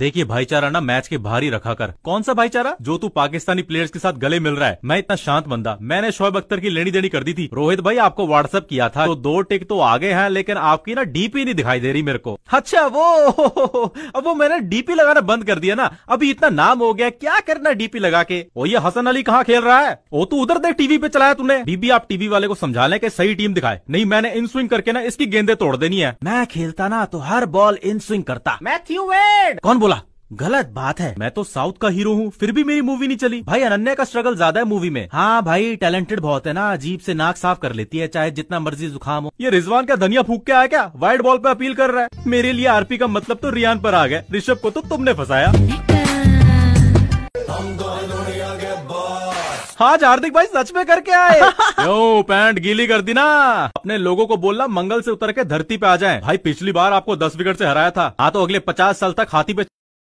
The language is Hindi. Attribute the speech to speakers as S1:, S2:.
S1: देखिए भाईचारा ना मैच के भारी रखा कर कौन सा भाईचारा जो तू पाकिस्तानी प्लेयर्स के साथ गले मिल रहा है मैं इतना शांत बंदा मैंने शोएब अख्तर की लेनी देनी कर दी थी रोहित भाई आपको व्हाट्सअप किया था तो दो टिक तो आगे हैं लेकिन आपकी ना डीपी नहीं दिखाई दे रही मेरे को अच्छा वो अब वो मैंने डीपी लगाना बंद कर दिया ना अभी इतना नाम हो गया क्या करना डीपी लगा के वो ये हसन अली कहाँ खेल रहा है वो तू उधर देख टीवी पे चलाया तूने बीबी आप टीवी वाले को समझा ले सही टीम दिखाए नहीं मैंने इन स्विंग करके ना इसकी गेंदे तोड़ देनी है मैं खेलता ना तो हर बॉल इन स्विंग करता
S2: मैथ्यू वेड कौन
S1: बोला गलत बात है मैं तो साउथ का हीरो हूँ फिर भी मेरी मूवी नहीं चली भाई अनन्या का स्ट्रगल ज्यादा है मूवी में हाँ भाई टैलेंटेड बहुत है ना अजीब से नाक साफ कर लेती है चाहे जितना मर्जी जुकाम हो ये रिजवान का धनिया फूक के आया क्या वाइट बॉल पे अपील कर रहा है मेरे लिए आरपी का मतलब तो रियान पर आ गए ऋषभ को तो तुमने फसाया आज हाँ हार्दिक भाई सच में करके आए यो पैंट गीली कर दी ना अपने लोगों को बोलना मंगल से उतर के धरती पे आ जाएं भाई पिछली बार आपको दस विकेट से हराया था हाँ तो अगले पचास साल तक हाथी पे